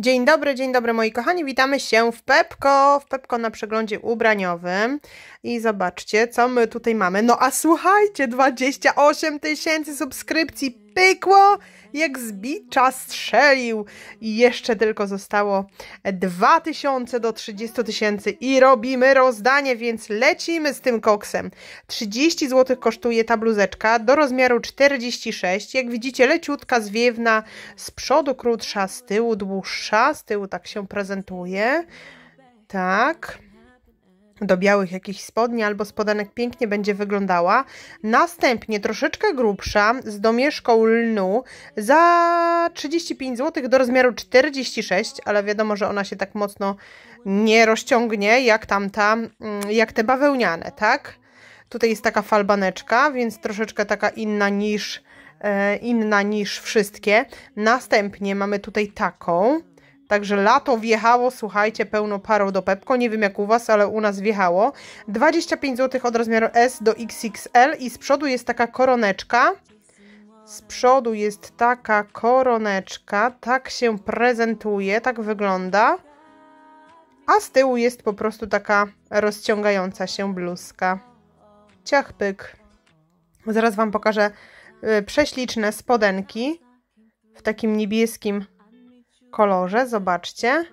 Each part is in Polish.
Dzień dobry, dzień dobry moi kochani, witamy się w Pepko, w Pepko na przeglądzie ubraniowym i zobaczcie co my tutaj mamy, no a słuchajcie 28 tysięcy subskrypcji, pykło, jak zbicza strzelił i jeszcze tylko zostało 2000 do 30 tysięcy i robimy rozdanie, więc lecimy z tym koksem. 30 zł kosztuje ta bluzeczka do rozmiaru 46, jak widzicie leciutka, zwiewna, z przodu krótsza, z tyłu dłuższa, z tyłu tak się prezentuje, tak do białych jakichś spodni albo spodenek pięknie będzie wyglądała. Następnie troszeczkę grubsza z domieszką lnu za 35 zł do rozmiaru 46, ale wiadomo, że ona się tak mocno nie rozciągnie jak tamta, mm, jak te bawełniane, tak? Tutaj jest taka falbaneczka, więc troszeczkę taka inna niż, e, inna niż wszystkie. Następnie mamy tutaj taką Także lato wjechało, słuchajcie, pełno parą do Pepko. Nie wiem jak u Was, ale u nas wjechało. 25 zł od rozmiaru S do XXL i z przodu jest taka koroneczka. Z przodu jest taka koroneczka. Tak się prezentuje, tak wygląda. A z tyłu jest po prostu taka rozciągająca się bluzka. Ciach pyk. Zaraz Wam pokażę y, prześliczne spodenki w takim niebieskim kolorze, zobaczcie.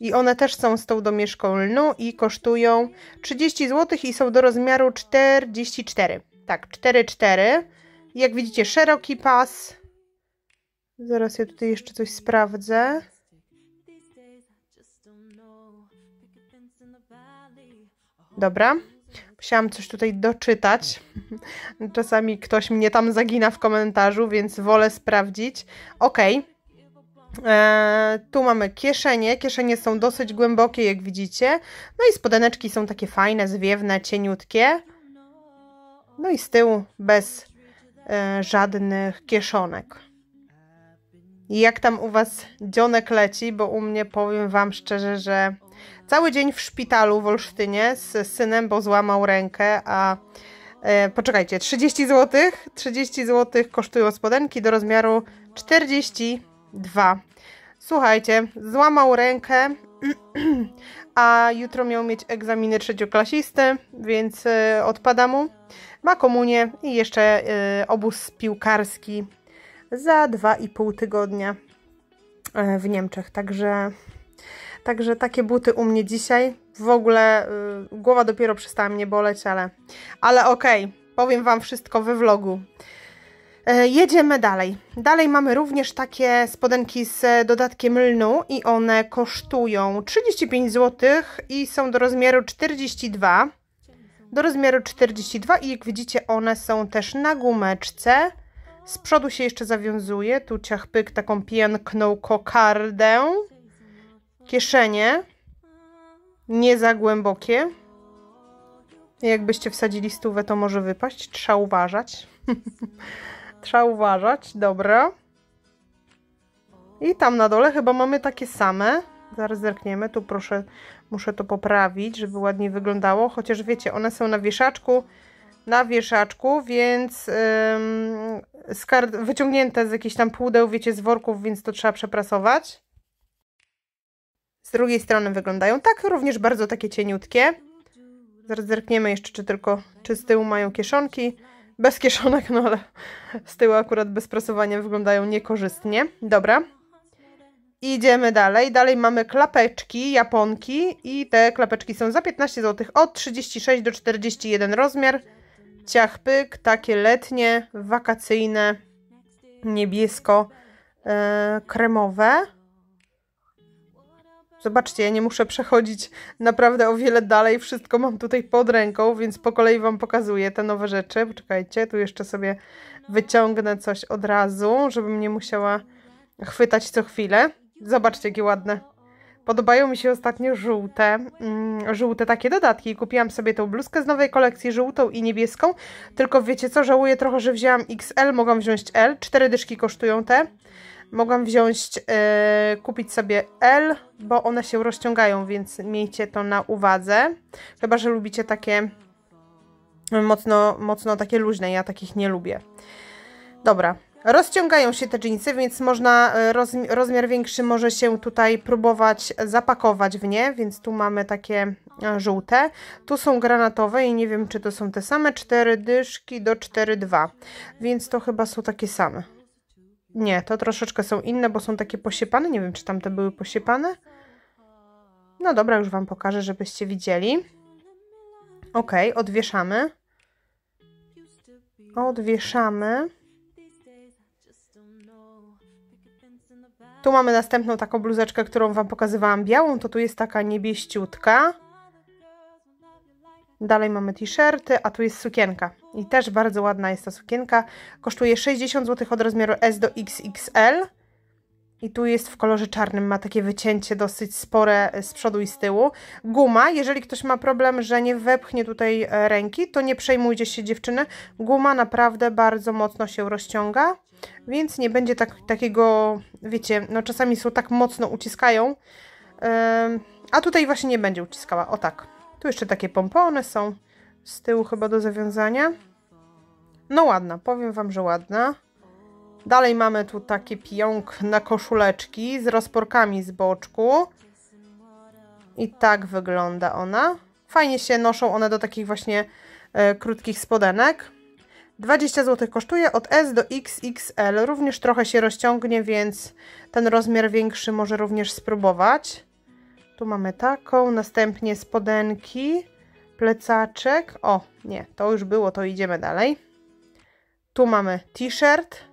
I one też są z tą domieszką lnu i kosztują 30 zł i są do rozmiaru 44. Tak, 44. Jak widzicie, szeroki pas. Zaraz ja tutaj jeszcze coś sprawdzę. Dobra. Musiałam coś tutaj doczytać. Czasami ktoś mnie tam zagina w komentarzu, więc wolę sprawdzić. Okej. Okay. E, tu mamy kieszenie. Kieszenie są dosyć głębokie, jak widzicie. No i spodeneczki są takie fajne, zwiewne, cieniutkie. No i z tyłu bez e, żadnych kieszonek. Jak tam u Was dzionek leci? Bo u mnie powiem Wam szczerze, że cały dzień w szpitalu w Olsztynie z synem, bo złamał rękę, a e, poczekajcie, 30 zł, 30 zł kosztują spodenki do rozmiaru 40 dwa. Słuchajcie, złamał rękę, a jutro miał mieć egzaminy trzecioklasisty, więc y, odpada mu. Ma komunię i jeszcze y, obóz piłkarski za dwa i pół tygodnia e, w Niemczech. Także, także takie buty u mnie dzisiaj. W ogóle y, głowa dopiero przestała mnie boleć, ale, ale okej, okay, powiem Wam wszystko we vlogu. E, jedziemy dalej. Dalej mamy również takie spodenki z dodatkiem lnu i one kosztują 35 zł i są do rozmiaru 42. Do rozmiaru 42 i jak widzicie one są też na gumeczce. Z przodu się jeszcze zawiązuje, tu ciach pyk taką piękną kokardę. Kieszenie nie za głębokie. Jakbyście wsadzili stówę to może wypaść, trzeba uważać. Trzeba uważać, dobra. I tam na dole chyba mamy takie same. Zaraz zerkniemy, tu proszę, muszę to poprawić, żeby ładnie wyglądało. Chociaż wiecie, one są na wieszaczku, na wieszaczku, więc wyciągnięte z jakichś tam pudeł, wiecie, z worków, więc to trzeba przeprasować. Z drugiej strony wyglądają tak, również bardzo takie cieniutkie. Zaraz zerkniemy jeszcze, czy tylko, czy z tyłu mają kieszonki. Bez kieszonek, no ale z tyłu akurat bez prasowania wyglądają niekorzystnie. Dobra. Idziemy dalej. Dalej mamy klapeczki, japonki i te klapeczki są za 15 zł od 36 do 41 rozmiar. Ciach pyk, takie letnie, wakacyjne, niebiesko-kremowe. E, Zobaczcie, ja nie muszę przechodzić naprawdę o wiele dalej, wszystko mam tutaj pod ręką, więc po kolei Wam pokazuję te nowe rzeczy. Poczekajcie, tu jeszcze sobie no. wyciągnę coś od razu, żebym nie musiała chwytać co chwilę. Zobaczcie, jakie ładne. Podobają mi się ostatnio żółte, mm, żółte takie dodatki. Kupiłam sobie tą bluzkę z nowej kolekcji, żółtą i niebieską. Tylko wiecie co, żałuję trochę, że wzięłam XL, mogłam wziąć L. Cztery dyszki kosztują te. Mogłam wziąć, e, kupić sobie L, bo one się rozciągają, więc miejcie to na uwadze. Chyba, że lubicie takie mocno, mocno takie luźne, ja takich nie lubię. Dobra, Rozciągają się te dżinsy, więc można e, rozmi rozmiar większy może się tutaj próbować zapakować w nie, więc tu mamy takie e, żółte. Tu są granatowe i nie wiem, czy to są te same 4 dyszki do 4,2, więc to chyba są takie same. Nie, to troszeczkę są inne, bo są takie posiepane. Nie wiem, czy tamte były posiepane. No dobra, już Wam pokażę, żebyście widzieli. Ok, odwieszamy. Odwieszamy. Tu mamy następną taką bluzeczkę, którą Wam pokazywałam białą, to tu jest taka niebieściutka. Dalej mamy t-shirty, a tu jest sukienka. I też bardzo ładna jest ta sukienka. Kosztuje 60 zł od rozmiaru S do XXL. I tu jest w kolorze czarnym, ma takie wycięcie dosyć spore e, z przodu i z tyłu. Guma, jeżeli ktoś ma problem, że nie wepchnie tutaj e, ręki, to nie przejmujcie się dziewczyny. Guma naprawdę bardzo mocno się rozciąga, więc nie będzie tak, takiego, wiecie, no czasami są tak mocno uciskają, a tutaj właśnie nie będzie uciskała, o tak. Tu jeszcze takie pompony są z tyłu chyba do zawiązania. No ładna, powiem Wam, że ładna. Dalej mamy tu taki pionk na koszuleczki z rozporkami z boczku. I tak wygląda ona. Fajnie się noszą one do takich właśnie e, krótkich spodenek. 20 zł kosztuje od S do XXL. Również trochę się rozciągnie, więc ten rozmiar większy może również spróbować. Tu mamy taką, następnie spodenki, plecaczek. O, nie, to już było, to idziemy dalej. Tu mamy t-shirt.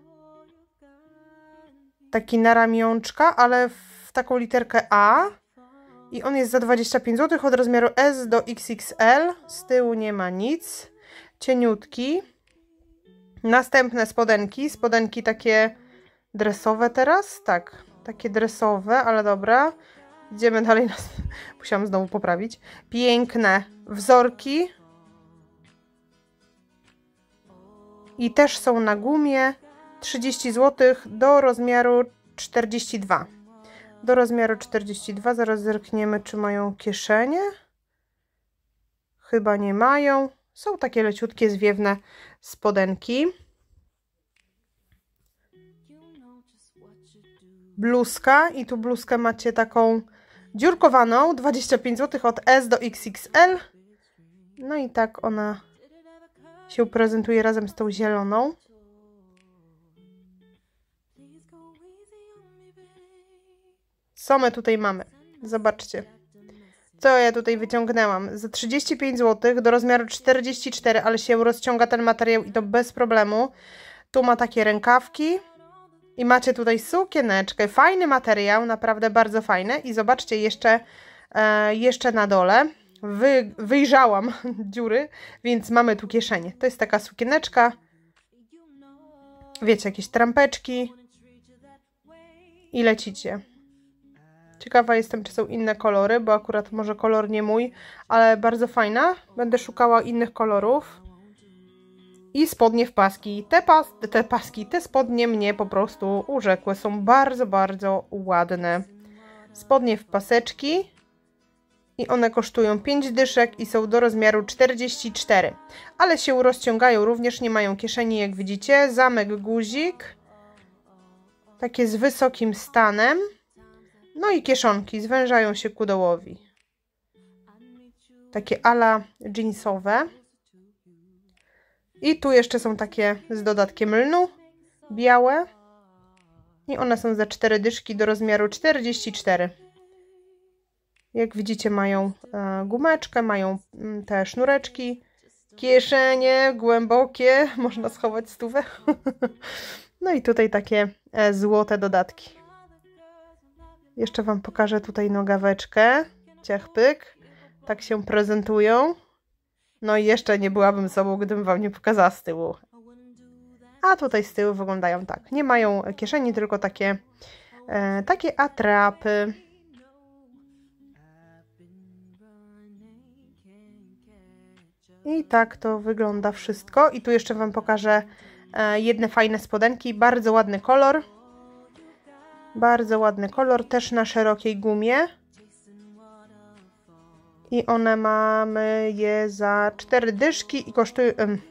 Taki na ramionczka, ale w taką literkę A. I on jest za 25 zł od rozmiaru S do XXL. Z tyłu nie ma nic. Cieniutki. Następne spodenki. Spodenki takie dresowe teraz. Tak, takie dresowe, ale dobra. Idziemy dalej. Musiałam znowu poprawić. Piękne wzorki. I też są na gumie. 30 zł do rozmiaru 42. Do rozmiaru 42. Zaraz zerkniemy, czy mają kieszenie. Chyba nie mają. Są takie leciutkie, zwiewne spodenki. Bluzka i tu bluzkę macie taką dziurkowaną, 25 zł od S do XXL. No i tak ona się prezentuje razem z tą zieloną. Co my tutaj mamy? Zobaczcie. Co ja tutaj wyciągnęłam? Za 35 zł do rozmiaru 44, ale się rozciąga ten materiał i to bez problemu. Tu ma takie rękawki. I macie tutaj sukieneczkę, fajny materiał, naprawdę bardzo fajny. I zobaczcie jeszcze, e, jeszcze na dole, wy, wyjrzałam dziury, więc mamy tu kieszenie. To jest taka sukieneczka, wiecie, jakieś trampeczki i lecicie. Ciekawa jestem, czy są inne kolory, bo akurat może kolor nie mój, ale bardzo fajna. Będę szukała innych kolorów i spodnie w paski. Te, pas, te paski, te spodnie mnie po prostu urzekły. Są bardzo, bardzo ładne. Spodnie w paseczki i one kosztują 5 dyszek i są do rozmiaru 44. Ale się rozciągają, również nie mają kieszeni, jak widzicie. Zamek guzik. Takie z wysokim stanem. No i kieszonki zwężają się ku dołowi. Takie ala jeansowe. I tu jeszcze są takie z dodatkiem lnu, białe. I one są za cztery dyszki do rozmiaru 44. Jak widzicie mają e, gumeczkę, mają mm, te sznureczki, kieszenie głębokie, można schować stówę. no i tutaj takie e, złote dodatki. Jeszcze Wam pokażę tutaj nogaweczkę, ciachpyk. Tak się prezentują. No i jeszcze nie byłabym sobą, gdybym wam nie pokazała z tyłu. A tutaj z tyłu wyglądają tak. Nie mają kieszeni, tylko takie, e, takie atrapy. I tak to wygląda wszystko. I tu jeszcze Wam pokażę e, jedne fajne spodenki. Bardzo ładny kolor. Bardzo ładny kolor, też na szerokiej gumie. I one mamy je za 4 dyszki i kosztują... Ym,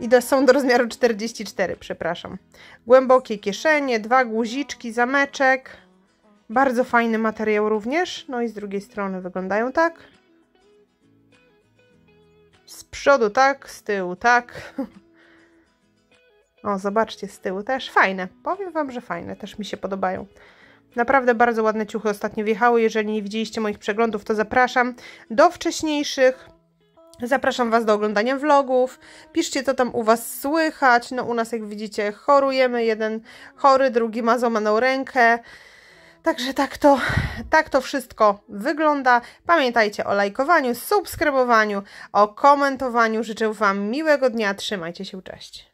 I do, są do rozmiaru 44, przepraszam. Głębokie kieszenie, dwa guziczki, zameczek. Bardzo fajny materiał również. No i z drugiej strony wyglądają tak. Z przodu tak, z tyłu tak. O, zobaczcie, z tyłu też fajne. Powiem Wam, że fajne, też mi się podobają. Naprawdę bardzo ładne ciuchy ostatnio wjechały. Jeżeli nie widzieliście moich przeglądów, to zapraszam do wcześniejszych. Zapraszam Was do oglądania vlogów. Piszcie, co tam u Was słychać. No, u nas, jak widzicie, chorujemy. Jeden chory, drugi ma złamaną rękę. Także tak to, tak to wszystko wygląda. Pamiętajcie o lajkowaniu, subskrybowaniu, o komentowaniu. Życzę Wam miłego dnia. Trzymajcie się, cześć.